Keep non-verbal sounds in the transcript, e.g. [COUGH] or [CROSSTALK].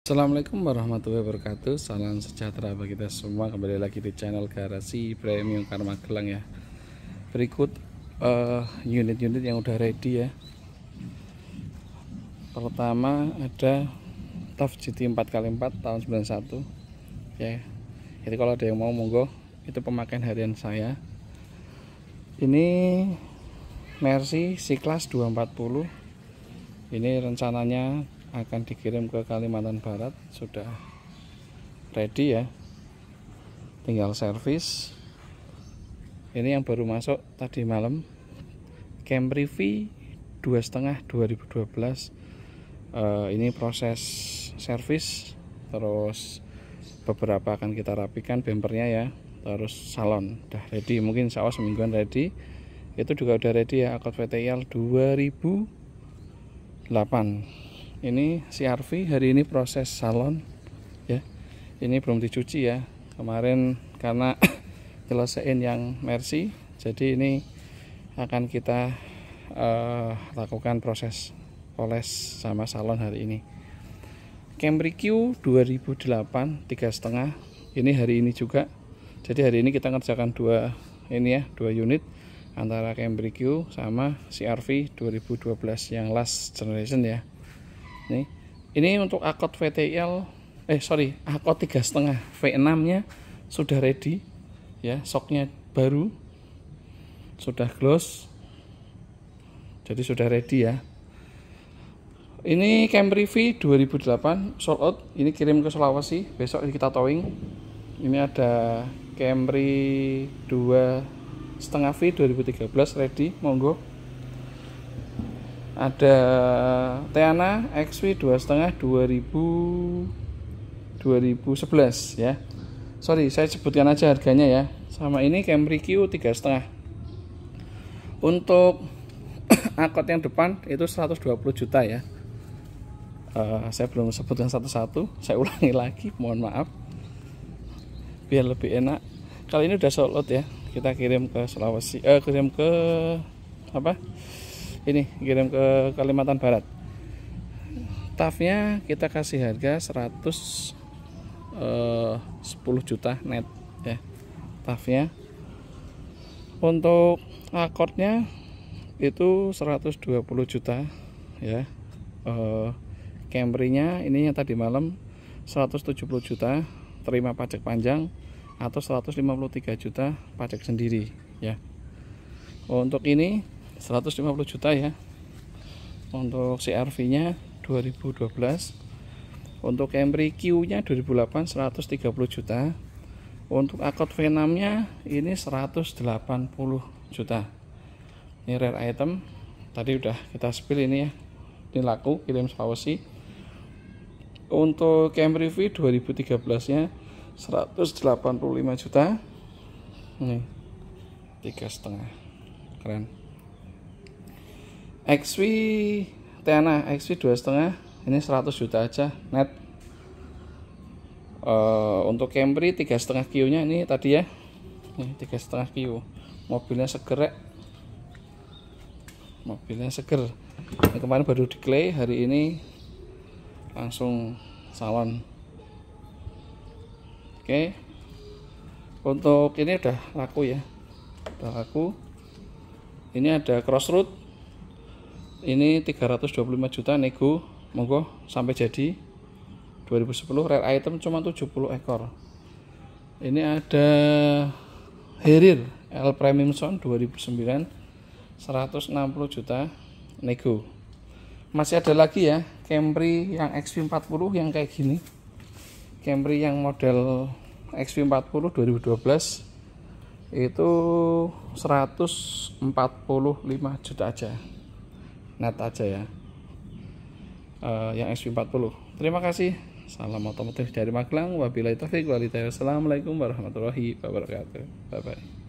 Assalamualaikum warahmatullahi wabarakatuh Salam sejahtera bagi kita semua Kembali lagi di channel Garasi Premium Karma Gelang ya Berikut eh, unit-unit uh, yang udah ready ya Pertama ada TAF GT 4x4 tahun 91 ya. Jadi kalau ada yang mau monggo Itu pemakaian harian saya Ini Mercy C-Class 240 Ini rencananya akan dikirim ke Kalimantan Barat sudah ready ya tinggal servis ini yang baru masuk tadi malam Camry V 2.5 2012 uh, ini proses servis terus beberapa akan kita rapikan bempernya ya terus salon udah ready mungkin sawah semingguan ready itu juga udah ready ya akut VTL 2008 ini si Arfi hari ini proses salon ya ini belum dicuci ya kemarin karena [COUGHS] nyelesain yang Mercy jadi ini akan kita uh, lakukan proses poles sama salon hari ini Camry Q 2008 tiga setengah ini hari ini juga jadi hari ini kita kerjakan dua ini ya dua unit antara Camry Q sama CRV 2012 yang last generation ya Nih, ini untuk akot VTL, eh sorry, akot tiga setengah V6 nya sudah ready, ya, soknya baru, sudah close, jadi sudah ready ya. Ini Camry V 2008 sold out, ini kirim ke Sulawesi, besok kita towing. Ini ada Camry 2 setengah V 2013 ready, monggo ada Teana XW dua setengah 2000 2011 ya sorry saya sebutkan aja harganya ya sama ini Camry Q tiga setengah untuk akot [CLEARS THROAT] yang depan itu 120 juta ya uh, saya belum sebutkan satu-satu saya ulangi [LAUGHS] lagi mohon maaf biar lebih enak kali ini udah solot ya kita kirim ke Sulawesi eh, kirim ke apa ini kirim ke Kalimantan Barat tafnya kita kasih harga 110 eh, juta net ya tafnya untuk akordnya itu 120 juta ya eh, Camry-nya ini yang tadi malam 170 juta terima pajak panjang atau 153 juta pajak sendiri ya untuk ini 150 juta ya untuk CRV nya 2012 untuk Camry Q nya 2008 130 juta untuk akut V6 nya ini 180 juta ini rare item tadi udah kita spill ini ya ini laku kirim Sulawesi untuk Camry V 2013 nya 185 juta ini tiga setengah keren XW Tena XW dua setengah ini 100 juta aja net uh, untuk Camry tiga setengah Q nya ini tadi ya tiga setengah Q mobilnya segerek mobilnya seger ini kemarin baru diklay hari ini langsung salon oke okay. untuk ini udah laku ya udah laku ini ada crossroad ini 325 juta nego monggo sampai jadi 2010 rare item cuma 70 ekor ini ada Herir L Premium Sound 2009 160 juta nego masih ada lagi ya Camry yang XV40 yang kayak gini Camry yang model XV40 2012 itu 145 juta aja net aja ya uh, yang XP40 terima kasih salam otomotif dari Magelang wabillahi taufiq walhidayah assalamualaikum warahmatullahi wabarakatuh bye bye